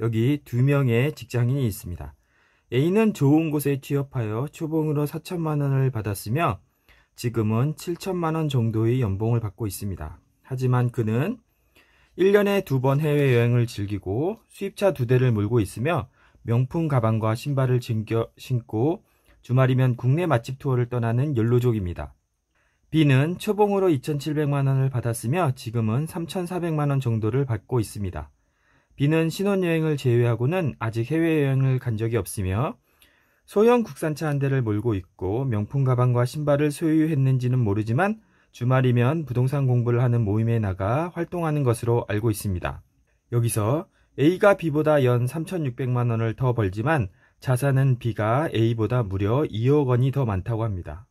여기 두 명의 직장인이 있습니다. A는 좋은 곳에 취업하여 초봉으로 4천만 원을 받았으며 지금은 7천만 원 정도의 연봉을 받고 있습니다. 하지만 그는 1년에 두 번 해외여행을 즐기고 수입차 두 대를 몰고 있으며 명품 가방과 신발을 즐겨 신고 주말이면 국내 맛집 투어를 떠나는 연로족입니다. B는 초봉으로 2,700만 원을 받았으며 지금은 3,400만 원 정도를 받고 있습니다. B는 신혼여행을 제외하고는 아직 해외여행을 간 적이 없으며 소형 국산차 한 대를 몰고 있고 명품 가방과 신발을 소유했는지는 모르지만 주말이면 부동산 공부를 하는 모임에 나가 활동하는 것으로 알고 있습니다. 여기서 A가 B보다 연 3,600만 원을 더 벌지만 자산은 B가 A보다 무려 2억 원이 더 많다고 합니다.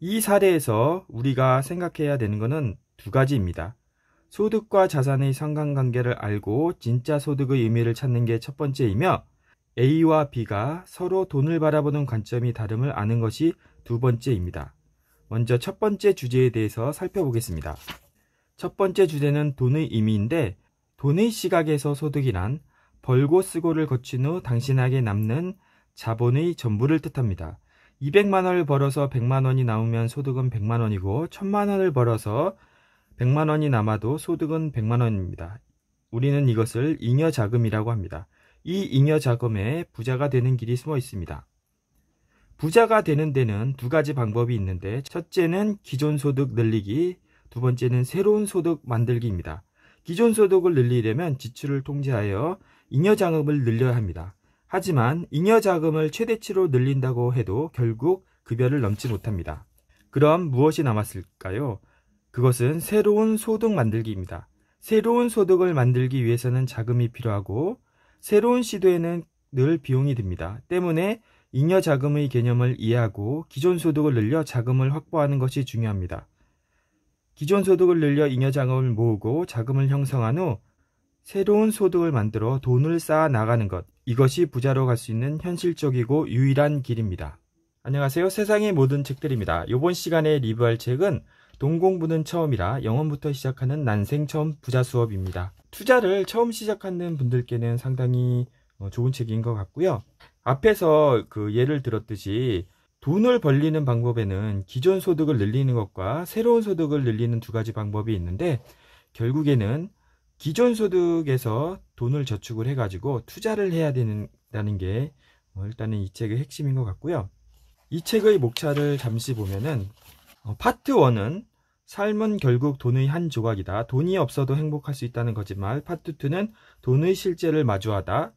이 사례에서 우리가 생각해야 되는 것은 두 가지입니다. 소득과 자산의 상관관계를 알고 진짜 소득의 의미를 찾는 게 첫 번째이며 A와 B가 서로 돈을 바라보는 관점이 다름을 아는 것이 두 번째입니다. 먼저 첫 번째 주제에 대해서 살펴보겠습니다. 첫 번째 주제는 돈의 의미인데 돈의 시각에서 소득이란 벌고 쓰고를 거친 후 당신에게 남는 자본의 전부를 뜻합니다. 200만 원을 벌어서 100만 원이 나오면 소득은 100만 원이고 1000만 원을 벌어서 100만 원이 남아도 소득은 100만 원입니다. 우리는 이것을 잉여 자금이라고 합니다. 이 잉여 자금에 부자가 되는 길이 숨어 있습니다. 부자가 되는 데는 두 가지 방법이 있는데 첫째는 기존 소득 늘리기, 두 번째는 새로운 소득 만들기입니다. 기존 소득을 늘리려면 지출을 통제하여 잉여 자금을 늘려야 합니다. 하지만 잉여 자금을 최대치로 늘린다고 해도 결국 급여를 넘지 못합니다. 그럼 무엇이 남았을까요? 그것은 새로운 소득 만들기입니다. 새로운 소득을 만들기 위해서는 자금이 필요하고 새로운 시도에는 늘 비용이 듭니다. 때문에 잉여 자금의 개념을 이해하고 기존 소득을 늘려 자금을 확보하는 것이 중요합니다. 기존 소득을 늘려 잉여 자금을 모으고 자금을 형성한 후 새로운 소득을 만들어 돈을 쌓아 나가는 것. 이것이 부자로 갈 수 있는 현실적이고 유일한 길입니다. 안녕하세요. 세상의 모든 책들입니다. 이번 시간에 리뷰할 책은 동공부는 처음이라 영원부터 시작하는 난생 처음 부자 수업입니다. 투자를 처음 시작하는 분들께는 상당히 어, 좋은 책인 것 같고요. 앞에서 그 예를 들었듯이 돈을 벌리는 방법에는 기존 소득을 늘리는 것과 새로운 소득을 늘리는 두 가지 방법이 있는데 결국에는 기존 소득에서 돈을 저축을 해가지고 투자를 해야 된다는 게 어, 일단은 이 책의 핵심인 것 같고요. 이 책의 목차를 잠시 보면은 어, 파트 1은 삶은 결국 돈의 한 조각이다. 돈이 없어도 행복할 수 있다는 거짓말. 파트 2는 돈의 실제를 마주하다.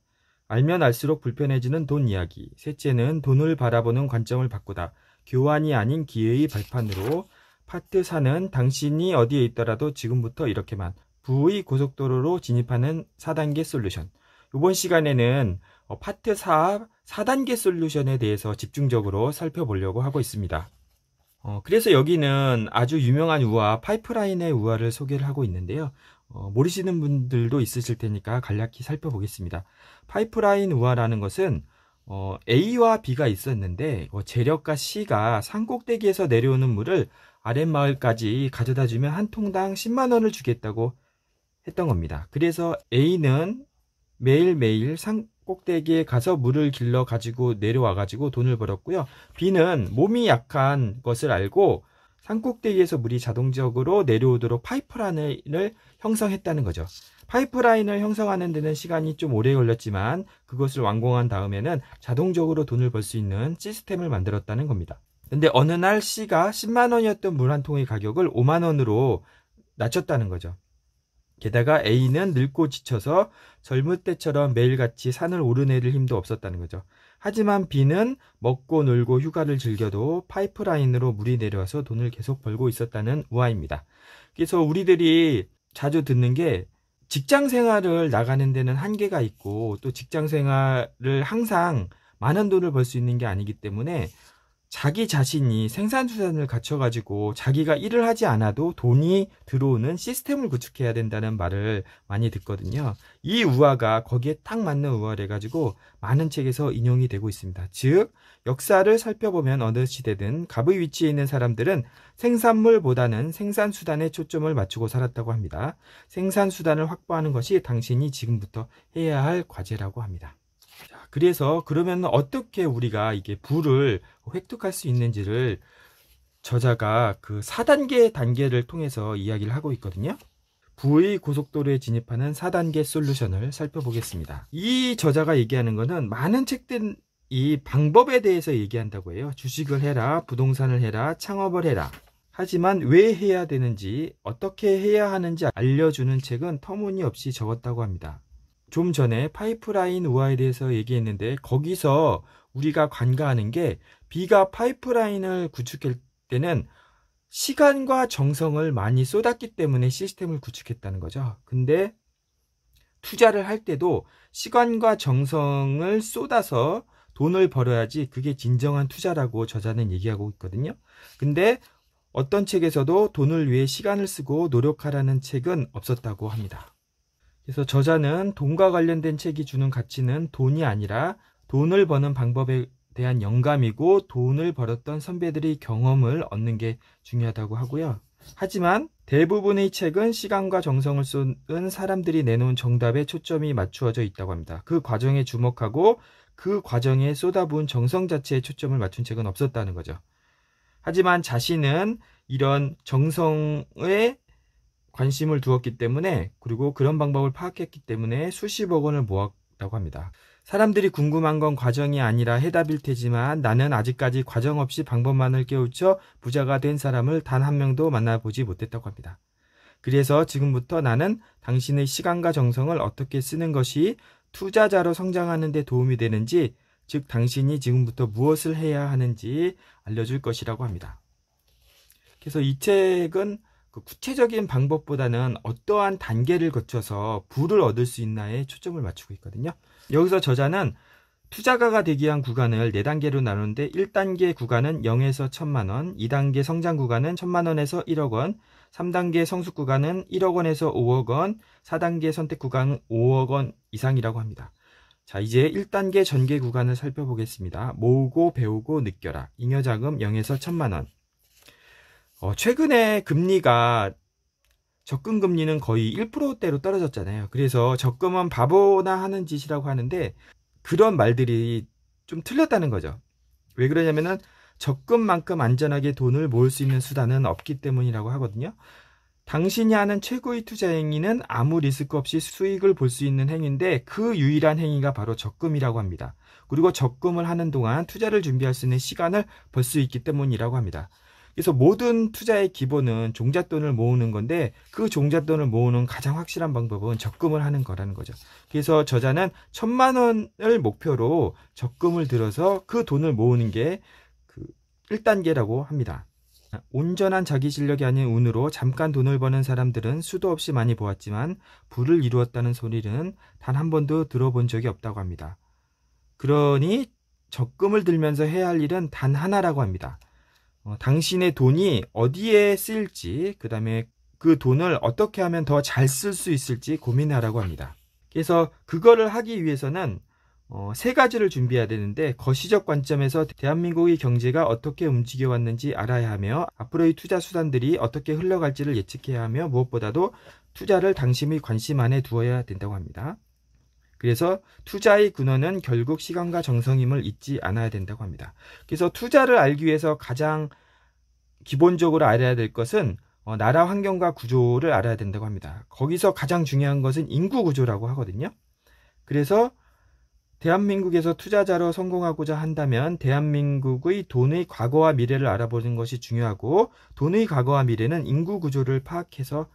알면 알수록 불편해지는 돈 이야기. 셋째는 돈을 바라보는 관점을 바꾸다. 교환이 아닌 기회의 발판으로. 파트 4는 당신이 어디에 있더라도 지금부터 이렇게만. 부의 고속도로로 진입하는 4단계 솔루션. 이번 시간에는 어, 파트 4, 4단계 솔루션에 대해서 집중적으로 살펴보려고 하고 있습니다. 어, 그래서 여기는 아주 유명한 우화, 파이프라인의 우화를 소개를 하고 있는데요. 어, 모르시는 분들도 있으실 테니까 간략히 살펴보겠습니다. 파이프라인 우화라는 것은 어, A와 B가 있었는데 어, 재력과 C가 산꼭대기에서 내려오는 물을 아랫마을까지 가져다주면 한 통당 10만원을 주겠다고 했던 겁니다. 그래서 A는 매일매일 산, 꼭대기에 가서 물을 길러 가지고 내려와 가지고 돈을 벌었고요. 비는 몸이 약한 것을 알고 산 꼭대기에서 물이 자동적으로 내려오도록 파이프라인을 형성했다는 거죠. 파이프라인을 형성하는 데는 시간이 좀 오래 걸렸지만 그것을 완공한 다음에는 자동적으로 돈을 벌 수 있는 시스템을 만들었다는 겁니다. 근데 어느 날 C가 10만 원이었던 물 한 통의 가격을 5만 원으로 낮췄다는 거죠. 게다가 A는 늙고 지쳐서 젊을 때처럼 매일같이 산을 오르내릴 힘도 없었다는 거죠. 하지만 B는 먹고 놀고 휴가를 즐겨도 파이프라인으로 물이 내려와서 돈을 계속 벌고 있었다는 우아입니다. 그래서 우리들이 자주 듣는 게 직장 생활을 나가는 데는 한계가 있고 또 직장 생활을 항상 많은 돈을 벌 수 있는 게 아니기 때문에 자기 자신이 생산수단을 갖춰가지고 자기가 일을 하지 않아도 돈이 들어오는 시스템을 구축해야 된다는 말을 많이 듣거든요. 이 우화가 거기에 딱 맞는 우화래가지고 많은 책에서 인용이 되고 있습니다. 즉, 역사를 살펴보면 어느 시대든 갑의 위치에 있는 사람들은 생산물보다는 생산수단에 초점을 맞추고 살았다고 합니다. 생산수단을 확보하는 것이 당신이 지금부터 해야 할 과제라고 합니다. 그래서 그러면 어떻게 우리가 이게 부를 획득할 수 있는지를 저자가 그 4단계 단계를 통해서 이야기를 하고 있거든요. 부의 고속도로에 진입하는 4단계 솔루션을 살펴보겠습니다. 이 저자가 얘기하는 것은 많은 책들 이 방법에 대해서 얘기한다고 해요. 주식을 해라, 부동산을 해라, 창업을 해라. 하지만 왜 해야 되는지, 어떻게 해야 하는지 알려주는 책은 터무니없이 적었다고 합니다. 좀 전에 파이프라인 우아에 서 얘기했는데 거기서 우리가 관가하는 게 비가 파이프라인을 구축할 때는 시간과 정성을 많이 쏟았기 때문에 시스템을 구축했다는 거죠. 근데 투자를 할 때도 시간과 정성을 쏟아서 돈을 벌어야지 그게 진정한 투자라고 저자는 얘기하고 있거든요. 근데 어떤 책에서도 돈을 위해 시간을 쓰고 노력하라는 책은 없었다고 합니다. 그래서 저자는 돈과 관련된 책이 주는 가치는 돈이 아니라 돈을 버는 방법에 대한 영감이고 돈을 벌었던 선배들이 경험을 얻는 게 중요하다고 하고요. 하지만 대부분의 책은 시간과 정성을 쏟은 사람들이 내놓은 정답에 초점이 맞추어져 있다고 합니다. 그 과정에 주목하고 그 과정에 쏟아부은 정성 자체에 초점을 맞춘 책은 없었다는 거죠. 하지만 자신은 이런 정성의 관심을 두었기 때문에 그리고 그런 방법을 파악했기 때문에 수십억 원을 모았다고 합니다. 사람들이 궁금한 건 과정이 아니라 해답일 테지만 나는 아직까지 과정 없이 방법만을 깨우쳐 부자가 된 사람을 단 한 명도 만나보지 못했다고 합니다. 그래서 지금부터 나는 당신의 시간과 정성을 어떻게 쓰는 것이 투자자로 성장하는 데 도움이 되는지, 즉 당신이 지금부터 무엇을 해야 하는지 알려줄 것이라고 합니다. 그래서 이 책은 그 구체적인 방법보다는 어떠한 단계를 거쳐서 부를 얻을 수 있나에 초점을 맞추고 있거든요. 여기서 저자는 투자가가 되기 위한 구간을 4단계로 나누는데 1단계 구간은 0에서 1000만 원, 2단계 성장 구간은 1000만 원에서 1억 원, 3단계 성숙 구간은 1억 원에서 5억 원, 4단계 선택 구간은 5억 원 이상이라고 합니다. 자, 이제 1단계 전개 구간을 살펴보겠습니다. 모으고 배우고 느껴라. 잉여자금 0에서 1000만 원. 어, 최근에 금리가 적금 금리는 거의 1%대로 떨어졌잖아요. 그래서 적금은 바보나 하는 짓이라고 하는데 그런 말들이 좀 틀렸다는 거죠. 왜 그러냐면은 적금만큼 안전하게 돈을 모을 수 있는 수단은 없기 때문이라고 하거든요. 당신이 하는 최고의 투자 행위는 아무 리스크 없이 수익을 볼 수 있는 행위인데 그 유일한 행위가 바로 적금이라고 합니다. 그리고 적금을 하는 동안 투자를 준비할 수 있는 시간을 벌 수 있기 때문이라고 합니다. 그래서 모든 투자의 기본은 종잣돈을 모으는 건데 그 종잣돈을 모으는 가장 확실한 방법은 적금을 하는 거라는 거죠. 그래서 저자는 천만 원을 목표로 적금을 들어서 그 돈을 모으는 게 그 1단계라고 합니다. 온전한 자기 실력이 아닌 운으로 잠깐 돈을 버는 사람들은 수도 없이 많이 보았지만 부를 이루었다는 소리는 단 한 번도 들어본 적이 없다고 합니다. 그러니 적금을 들면서 해야 할 일은 단 하나라고 합니다. 어, 당신의 돈이 어디에 쓰일지, 그 다음에 그 돈을 어떻게 하면 더 잘 쓸 수 있을지 고민하라고 합니다. 그래서 그거를 하기 위해서는 어, 세 가지를 준비해야 되는데 거시적 관점에서 대한민국의 경제가 어떻게 움직여 왔는지 알아야 하며 앞으로의 투자 수단들이 어떻게 흘러갈지를 예측해야 하며 무엇보다도 투자를 당신의 관심 안에 두어야 된다고 합니다. 그래서 투자의 근원은 결국 시간과 정성임을 잊지 않아야 된다고 합니다. 그래서 투자를 알기 위해서 가장 기본적으로 알아야 될 것은 어, 나라 환경과 구조를 알아야 된다고 합니다. 거기서 가장 중요한 것은 인구 구조라고 하거든요. 그래서 대한민국에서 투자자로 성공하고자 한다면 대한민국의 돈의 과거와 미래를 알아보는 것이 중요하고 돈의 과거와 미래는 인구 구조를 파악해서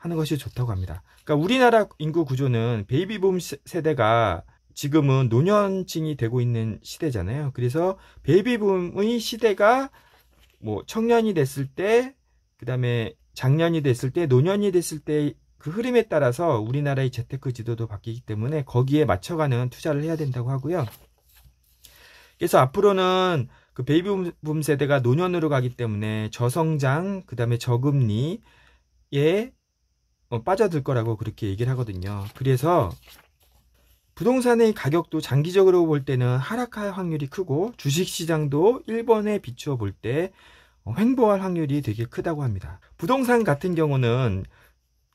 하는 것이 좋다고 합니다. 그러니까 우리나라 인구 구조는 베이비붐 세대가 지금은 노년층이 되고 있는 시대잖아요. 그래서 베이비붐의 시대가 뭐 청년이 됐을 때, 그 다음에 작년이 됐을 때, 노년이 됐을 때 그 흐름에 따라서 우리나라의 재테크 지도도 바뀌기 때문에 거기에 맞춰가는 투자를 해야 된다고 하고요. 그래서 앞으로는 그 베이비붐 세대가 노년으로 가기 때문에 저성장, 그 다음에 저금리에 어, 빠져들 거라고 그렇게 얘기를 하거든요. 그래서 부동산의 가격도 장기적으로 볼 때는 하락할 확률이 크고 주식시장도 1번에 비추어 볼때 어, 횡보할 확률이 되게 크다고 합니다. 부동산 같은 경우는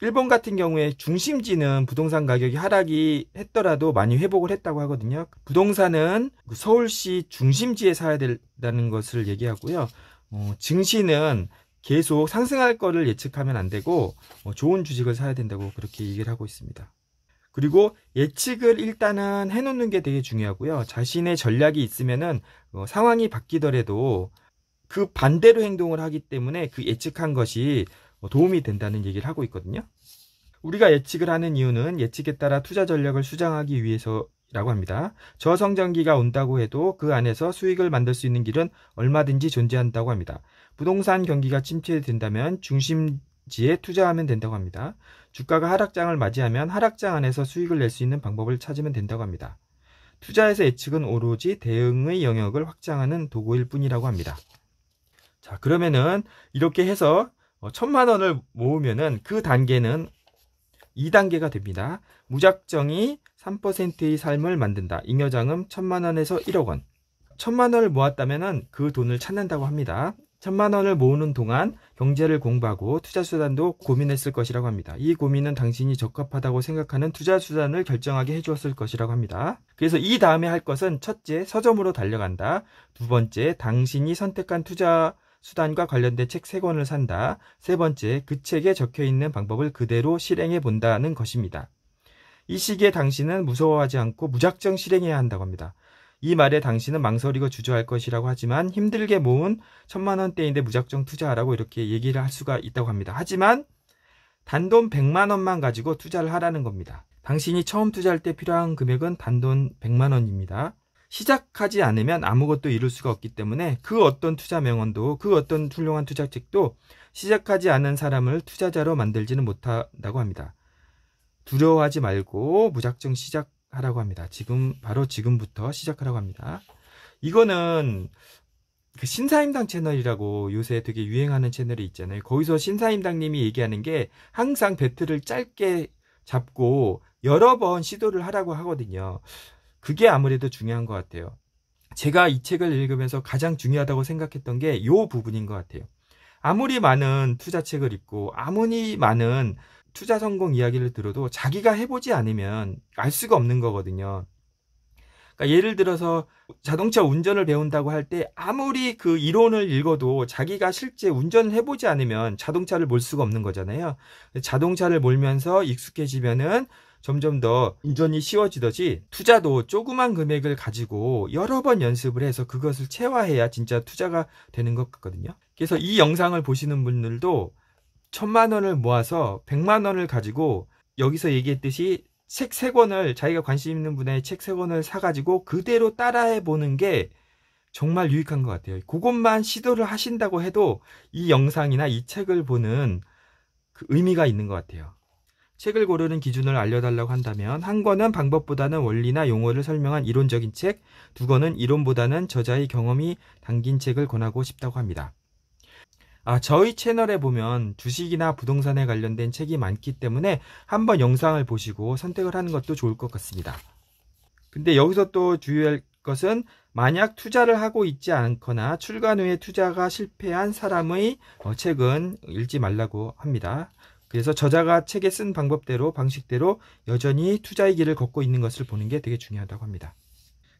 일본 같은 경우에 중심지는 부동산 가격이 하락이 했더라도 많이 회복을 했다고 하거든요. 부동산은 그 서울시 중심지에 사야 된다는 것을 얘기하고요. 어, 증시는 계속 상승할 거를 예측하면 안 되고 뭐 좋은 주식을 사야 된다고 그렇게 얘기를 하고 있습니다. 그리고 예측을 일단은 해놓는 게 되게 중요하고요. 자신의 전략이 있으면은 뭐 상황이 바뀌더라도 그 반대로 행동을 하기 때문에 그 예측한 것이 뭐 도움이 된다는 얘기를 하고 있거든요. 우리가 예측을 하는 이유는 예측에 따라 투자 전략을 수정하기 위해서 라고 합니다. 저성장기가 온다고 해도 그 안에서 수익을 만들 수 있는 길은 얼마든지 존재한다고 합니다. 부동산 경기가 침체된다면 중심지에 투자하면 된다고 합니다. 주가가 하락장을 맞이하면 하락장 안에서 수익을 낼 수 있는 방법을 찾으면 된다고 합니다. 투자에서 예측은 오로지 대응의 영역을 확장하는 도구일 뿐이라고 합니다. 자, 그러면은 이렇게 해서 어, 천만 원을 모으면은 그 단계는 2단계가 됩니다. 무작정이 3%의 삶을 만든다. 잉여자금 1천만 원에서 1억 원. 1천만 원을 모았다면 그 돈을 찾는다고 합니다. 1천만 원을 모으는 동안 경제를 공부하고 투자 수단도 고민했을 것이라고 합니다. 이 고민은 당신이 적합하다고 생각하는 투자 수단을 결정하게 해주었을 것이라고 합니다. 그래서 이 다음에 할 것은 첫째 서점으로 달려간다. 두 번째 당신이 선택한 투자 수단과 관련된 책 세권을 산다. 세 번째, 그 책에 적혀 있는 방법을 그대로 실행해 본다는 것입니다. 이 시기에 당신은 무서워하지 않고 무작정 실행해야 한다고 합니다. 이 말에 당신은 망설이고 주저할 것이라고 하지만 힘들게 모은 천만 원대인데 무작정 투자하라고 이렇게 얘기를 할 수가 있다고 합니다. 하지만 단돈 100만 원만 가지고 투자를 하라는 겁니다. 당신이 처음 투자할 때 필요한 금액은 단돈 100만 원입니다. 시작하지 않으면 아무것도 이룰 수가 없기 때문에 그 어떤 투자 명언도 그 어떤 훌륭한 투자책도 시작하지 않은 사람을 투자자로 만들지는 못한다고 합니다. 두려워하지 말고 무작정 시작하라고 합니다. 지금 바로 지금부터 시작하라고 합니다. 이거는 그 신사임당 채널이라고 요새 되게 유행하는 채널이 있잖아요. 거기서 신사임당님이 얘기하는 게 항상 배틀을 짧게 잡고 여러 번 시도를 하라고 하거든요. 그게 아무래도 중요한 것 같아요. 제가 이 책을 읽으면서 가장 중요하다고 생각했던 게 이 부분인 것 같아요. 아무리 많은 투자책을 읽고 아무리 많은 투자 성공 이야기를 들어도 자기가 해보지 않으면 알 수가 없는 거거든요. 그러니까 예를 들어서 자동차 운전을 배운다고 할 때 아무리 그 이론을 읽어도 자기가 실제 운전을 해보지 않으면 자동차를 몰 수가 없는 거잖아요. 자동차를 몰면서 익숙해지면은 점점 더 운전이 쉬워지듯이 투자도 조그만 금액을 가지고 여러 번 연습을 해서 그것을 체화해야 진짜 투자가 되는 것 같거든요. 그래서 이 영상을 보시는 분들도 천만 원을 모아서 백만 원을 가지고 여기서 얘기했듯이 책 세 권을 자기가 관심 있는 분의책 세 권을 사가지고 그대로 따라해 보는 게 정말 유익한 것 같아요. 그것만 시도를 하신다고 해도 이 영상이나 이 책을 보는 그 의미가 있는 것 같아요. 책을 고르는 기준을 알려달라고 한다면 한 권은 방법보다는 원리나 용어를 설명한 이론적인 책, 두 권은 이론보다는 저자의 경험이 담긴 책을 권하고 싶다고 합니다. 아, 저희 채널에 보면 주식이나 부동산에 관련된 책이 많기 때문에 한번 영상을 보시고 선택을 하는 것도 좋을 것 같습니다. 근데 여기서 또 주의할 것은 만약 투자를 하고 있지 않거나 출간 후에 투자가 실패한 사람의 어, 책은 읽지 말라고 합니다. 그래서 저자가 책에 쓴 방법대로 방식대로 여전히 투자의 길을 걷고 있는 것을 보는 게 되게 중요하다고 합니다.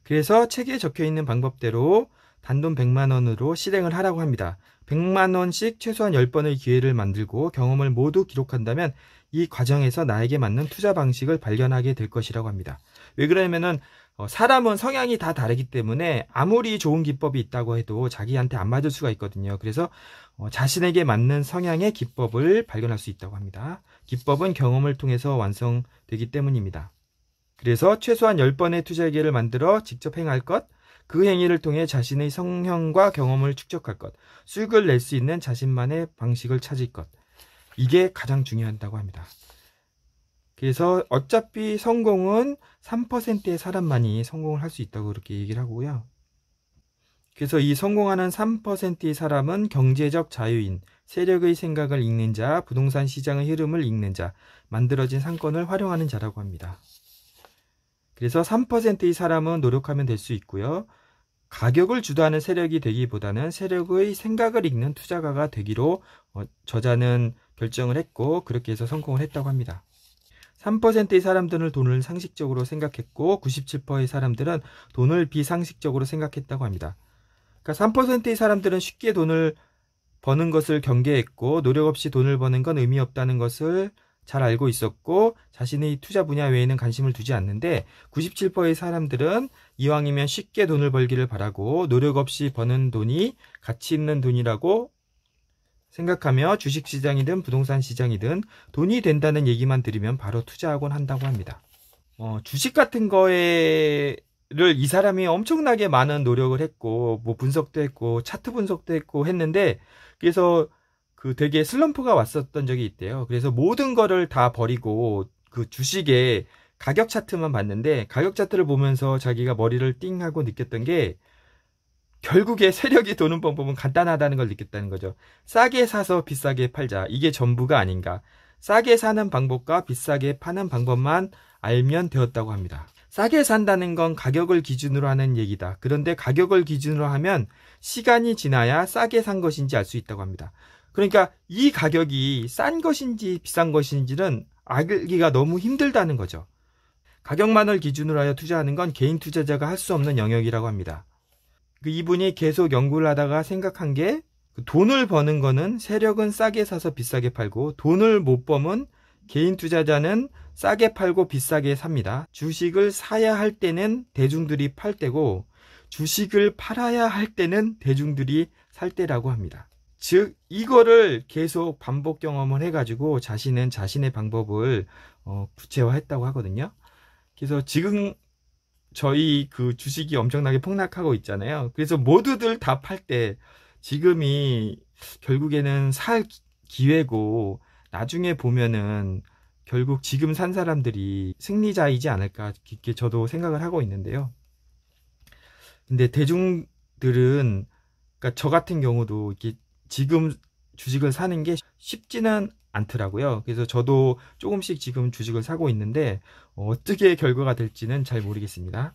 그래서 책에 적혀 있는 방법대로 단돈 100만 원으로 실행을 하라고 합니다. 100만 원씩 최소한 10번의 기회를 만들고 경험을 모두 기록한다면 이 과정에서 나에게 맞는 투자 방식을 발견하게 될 것이라고 합니다. 왜 그러냐면은 어, 사람은 성향이 다 다르기 때문에 아무리 좋은 기법이 있다고 해도 자기한테 안 맞을 수가 있거든요. 그래서 어, 자신에게 맞는 성향의 기법을 발견할 수 있다고 합니다. 기법은 경험을 통해서 완성되기 때문입니다. 그래서 최소한 10번의 투자 기회를 만들어 직접 행할 것, 그 행위를 통해 자신의 성향과 경험을 축적할 것, 수익을 낼 수 있는 자신만의 방식을 찾을 것. 이게 가장 중요하다고 합니다. 그래서 어차피 성공은 3%의 사람만이 성공을 할 수 있다고 그렇게 얘기를 하고요. 그래서 이 성공하는 3%의 사람은 경제적 자유인, 세력의 생각을 읽는 자, 부동산 시장의 흐름을 읽는 자, 만들어진 상권을 활용하는 자라고 합니다. 그래서 3%의 사람은 노력하면 될 수 있고요. 가격을 주도하는 세력이 되기보다는 세력의 생각을 읽는 투자가가 되기로 어, 저자는 결정을 했고 그렇게 해서 성공을 했다고 합니다. 3%의 사람들은 돈을 상식적으로 생각했고 97%의 사람들은 돈을 비상식적으로 생각했다고 합니다. 그러니까 3%의 사람들은 쉽게 돈을 버는 것을 경계했고 노력 없이 돈을 버는 건 의미 없다는 것을 잘 알고 있었고 자신의 투자 분야 외에는 관심을 두지 않는데 97%의 사람들은 이왕이면 쉽게 돈을 벌기를 바라고 노력 없이 버는 돈이 가치 있는 돈이라고 생각하며 주식시장이든 부동산 시장이든 돈이 된다는 얘기만 들으면 바로 투자하곤 한다고 합니다. 어, 주식 같은 거에 를이 사람이 엄청나게 많은 노력을 했고 뭐 분석도 했고 차트 분석도 했고 했는데 그래서 그 되게 슬럼프가 왔었던 적이 있대요. 그래서 모든 거를 다 버리고 그 주식의 가격 차트만 봤는데 가격 차트를 보면서 자기가 머리를 띵 하고 느꼈던 게 결국에 세력이 도는 방법은 간단하다는 걸 느꼈다는 거죠. 싸게 사서 비싸게 팔자. 이게 전부가 아닌가. 싸게 사는 방법과 비싸게 파는 방법만 알면 되었다고 합니다. 싸게 산다는 건 가격을 기준으로 하는 얘기다. 그런데 가격을 기준으로 하면 시간이 지나야 싸게 산 것인지 알 수 있다고 합니다. 그러니까 이 가격이 싼 것인지 비싼 것인지는 알기가 너무 힘들다는 거죠. 가격만을 기준으로 하여 투자하는 건 개인 투자자가 할 수 없는 영역이라고 합니다. 그 이분이 계속 연구를 하다가 생각한 게 그 돈을 버는 거는 세력은 싸게 사서 비싸게 팔고 돈을 못 버면 개인 투자자는 싸게 팔고 비싸게 삽니다. 주식을 사야 할 때는 대중들이 팔 때고 주식을 팔아야 할 때는 대중들이 살 때라고 합니다. 즉 이거를 계속 반복 경험을 해가지고 자신은 자신의 방법을 어, 구체화했다고 하거든요. 그래서 지금 저희 그 주식이 엄청나게 폭락하고 있잖아요. 그래서 모두들 다 팔 때 지금이 결국에는 살 기회고 나중에 보면은 결국 지금 산 사람들이 승리자이지 않을까 깊게 저도 생각을 하고 있는데요. 근데 대중들은 그러니까 저 같은 경우도 이렇게 지금 주식을 사는 게 쉽지는 않더라고요. 그래서 저도 조금씩 지금 주식을 사고 있는데 어떻게 결과가 될지는 잘 모르겠습니다.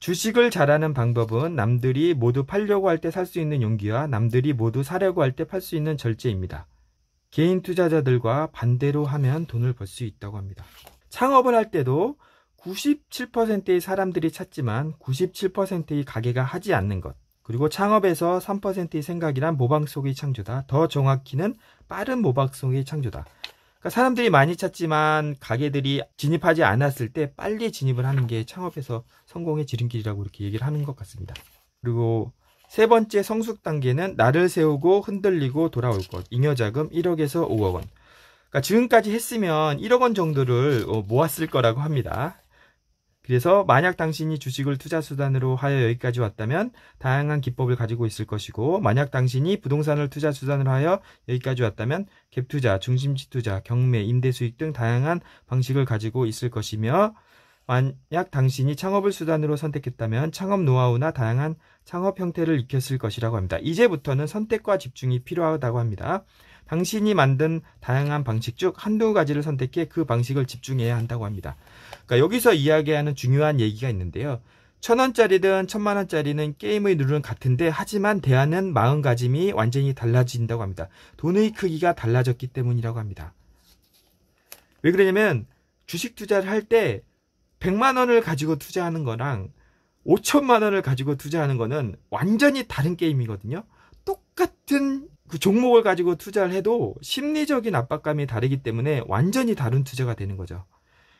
주식을 잘하는 방법은 남들이 모두 팔려고 할 때 살 수 있는 용기와 남들이 모두 사려고 할 때 팔 수 있는 절제입니다. 개인 투자자들과 반대로 하면 돈을 벌 수 있다고 합니다. 창업을 할 때도 97%의 사람들이 찾지만 97%의 가게가 하지 않는 것. 그리고 창업에서 3%의 생각이란 모방 속의 창조다. 더 정확히는 빠른 모방 속의 창조다. 그러니까 사람들이 많이 찾지만 가게들이 진입하지 않았을 때 빨리 진입을 하는 게 창업에서 성공의 지름길이라고 이렇게 얘기를 하는 것 같습니다. 그리고 세 번째 성숙 단계는 나를 세우고 흔들리고 돌아올 것. 잉여자금 1억에서 5억 원. 그러니까 지금까지 했으면 1억 원 정도를 어, 모았을 거라고 합니다. 그래서 만약 당신이 주식을 투자 수단으로 하여 여기까지 왔다면 다양한 기법을 가지고 있을 것이고 만약 당신이 부동산을 투자 수단으로 하여 여기까지 왔다면 갭 투자, 중심지 투자, 경매, 임대 수익 등 다양한 방식을 가지고 있을 것이며 만약 당신이 창업을 수단으로 선택했다면 창업 노하우나 다양한 창업 형태를 익혔을 것이라고 합니다. 이제부터는 선택과 집중이 필요하다고 합니다. 당신이 만든 다양한 방식 중 한두 가지를 선택해 그 방식을 집중해야 한다고 합니다. 그러니까 여기서 이야기하는 중요한 얘기가 있는데요. 천 원짜리든 천만 원짜리는 게임의 룰은 같은데 하지만 대하는 마음가짐이 완전히 달라진다고 합니다. 돈의 크기가 달라졌기 때문이라고 합니다. 왜 그러냐면 주식 투자를 할때 100만 원을 가지고 투자하는 거랑 5천만 원을 가지고 투자하는 거는 완전히 다른 게임이거든요. 똑같은 그 종목을 가지고 투자를 해도 심리적인 압박감이 다르기 때문에 완전히 다른 투자가 되는 거죠.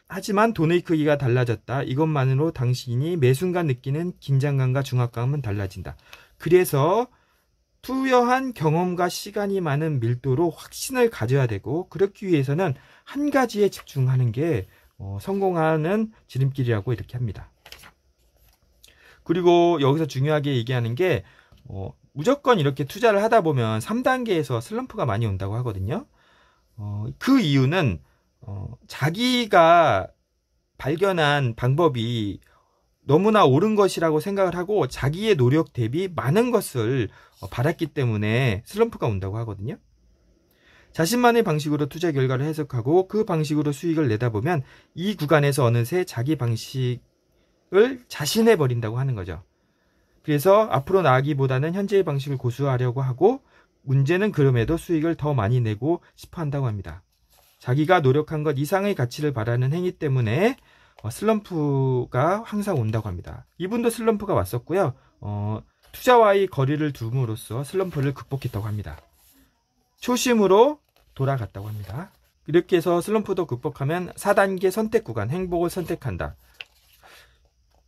하지만 돈의 크기가 달라졌다. 이것만으로 당신이 매 순간 느끼는 긴장감과 중압감은 달라진다. 그래서 투여한 경험과 시간이 많은 밀도로 확신을 가져야 되고 그렇기 위해서는 한 가지에 집중하는 게 어, 성공하는 지름길이라고 이렇게 합니다. 그리고 여기서 중요하게 얘기하는 게 어, 무조건 이렇게 투자를 하다 보면 3단계에서 슬럼프가 많이 온다고 하거든요. 어, 그 이유는 어, 자기가 발견한 방법이 너무나 옳은 것이라고 생각을 하고 자기의 노력 대비 많은 것을 어, 받았기 때문에 슬럼프가 온다고 하거든요. 자신만의 방식으로 투자 결과를 해석하고 그 방식으로 수익을 내다보면 이 구간에서 어느새 자기 방식을 자신해 버린다고 하는 거죠. 그래서 앞으로 나아기보다는 현재의 방식을 고수하려고 하고 문제는 그럼에도 수익을 더 많이 내고 싶어 한다고 합니다. 자기가 노력한 것 이상의 가치를 바라는 행위 때문에 어, 슬럼프가 항상 온다고 합니다. 이분도 슬럼프가 왔었고요. 어, 투자와의 거리를 둠으로써 슬럼프를 극복했다고 합니다. 초심으로 돌아갔다고 합니다. 이렇게 해서 슬럼프도 극복하면 4단계 선택 구간 행복을 선택한다.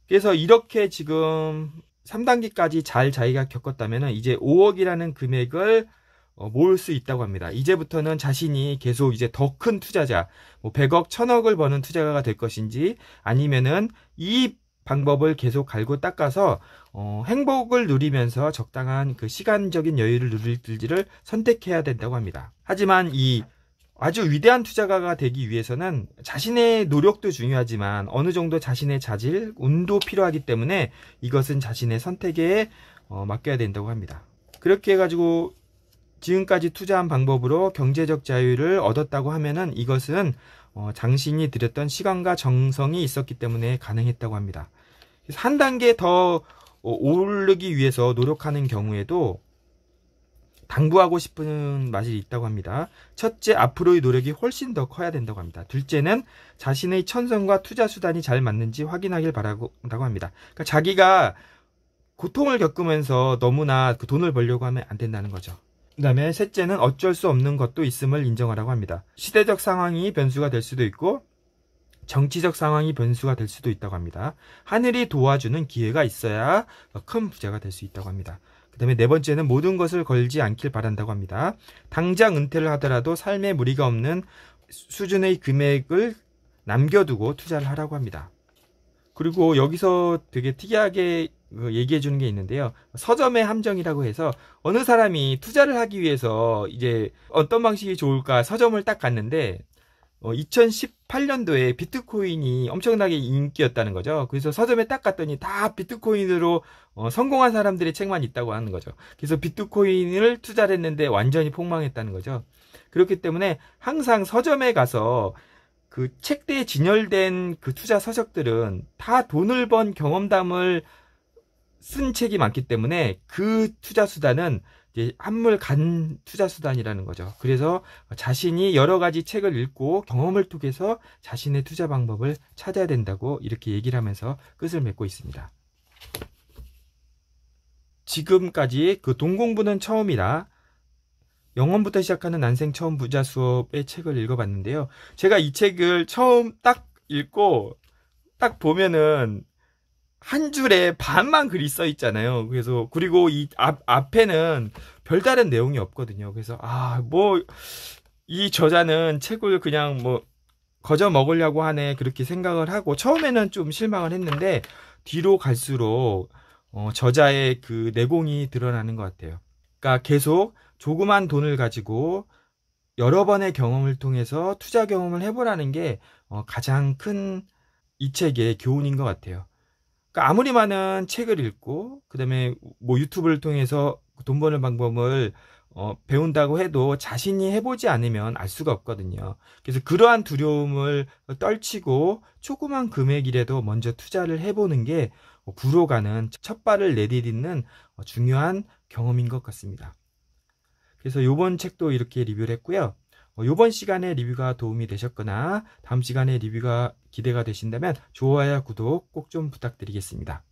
그래서 이렇게 지금 3단계까지 잘 자기가 겪었다면 이제 5억이라는 금액을 어, 모을 수 있다고 합니다. 이제부터는 자신이 계속 이제 더 큰 투자자, 뭐 100억, 1000억을 버는 투자가가 될 것인지 아니면은 이 방법을 계속 갈고 닦아서 어, 행복을 누리면서 적당한 그 시간적인 여유를 누릴지를 선택해야 된다고 합니다. 하지만 이 아주 위대한 투자가가 되기 위해서는 자신의 노력도 중요하지만 어느 정도 자신의 자질, 운도 필요하기 때문에 이것은 자신의 선택에 어, 맡겨야 된다고 합니다. 그렇게 해가지고 지금까지 투자한 방법으로 경제적 자유를 얻었다고 하면은 이것은 어, 장신이 들였던 시간과 정성이 있었기 때문에 가능했다고 합니다. 한 단계 더 오르기 위해서 노력하는 경우에도 당부하고 싶은 맛이 있다고 합니다. 첫째, 앞으로의 노력이 훨씬 더 커야 된다고 합니다. 둘째는 자신의 천성과 투자 수단이 잘 맞는지 확인하길 바라고 합니다. 그러니까 자기가 고통을 겪으면서 너무나 그 돈을 벌려고 하면 안 된다는 거죠. 그 다음에 셋째는 어쩔 수 없는 것도 있음을 인정하라고 합니다. 시대적 상황이 변수가 될 수도 있고 정치적 상황이 변수가 될 수도 있다고 합니다. 하늘이 도와주는 기회가 있어야 큰 부자가 될 수 있다고 합니다. 그 다음에 네 번째는 모든 것을 걸지 않길 바란다고 합니다. 당장 은퇴를 하더라도 삶에 무리가 없는 수준의 금액을 남겨두고 투자를 하라고 합니다. 그리고 여기서 되게 특이하게 그 얘기해 주는 게 있는데요. 서점의 함정이라고 해서 어느 사람이 투자를 하기 위해서 이제 어떤 방식이 좋을까 서점을 딱 갔는데 어, 2018년도에 비트코인이 엄청나게 인기였다는 거죠. 그래서 서점에 딱 갔더니 다 비트코인으로 어, 성공한 사람들의 책만 있다고 하는 거죠. 그래서 비트코인을 투자를 했는데 완전히 폭망했다는 거죠. 그렇기 때문에 항상 서점에 가서 그 책대에 진열된 그 투자 서적들은 다 돈을 번 경험담을 쓴 책이 많기 때문에 그 투자 수단은 이제 한물 간 투자 수단이라는 거죠. 그래서 자신이 여러 가지 책을 읽고 경험을 통해서 자신의 투자 방법을 찾아야 된다고 이렇게 얘기를 하면서 끝을 맺고 있습니다. 지금까지 그 동공부는 처음이라 영원부터 시작하는 난생 처음 부자 수업의 책을 읽어봤는데요. 제가 이 책을 처음 딱 읽고 딱 보면은 한 줄에 반만 글이 써 있잖아요. 그래서 그리고 이 앞 앞에는 별다른 내용이 없거든요. 그래서 아 뭐 이 저자는 책을 그냥 뭐 거저 먹으려고 하네 그렇게 생각을 하고 처음에는 좀 실망을 했는데 뒤로 갈수록 어, 저자의 그 내공이 드러나는 것 같아요. 그러니까 계속 조그만 돈을 가지고 여러 번의 경험을 통해서 투자 경험을 해보라는 게 어, 가장 큰 이 책의 교훈인 것 같아요. 그러니까 아무리 많은 책을 읽고 그다음에 뭐 유튜브를 통해서 돈 버는 방법을 어, 배운다고 해도 자신이 해보지 않으면 알 수가 없거든요. 그래서 그러한 두려움을 떨치고 조그만 금액이라도 먼저 투자를 해보는 게불어 가는 첫 발을 내디디는 중요한 경험인 것 같습니다. 그래서 요번 책도 이렇게 리뷰를 했고요. 이번 어, 시간의 리뷰가 도움이 되셨거나 다음 시간의 리뷰가 기대가 되신다면 좋아요, 구독 꼭 좀 부탁드리겠습니다.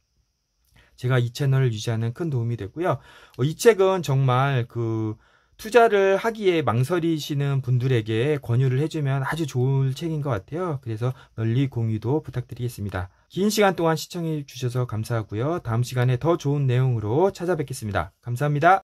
제가 이 채널을 유지하는 큰 도움이 됐고요. 어, 이 책은 정말 그 투자를 하기에 망설이시는 분들에게 권유를 해주면 아주 좋은 책인 것 같아요. 그래서 널리 공유도 부탁드리겠습니다. 긴 시간 동안 시청해 주셔서 감사하고요. 다음 시간에 더 좋은 내용으로 찾아뵙겠습니다. 감사합니다.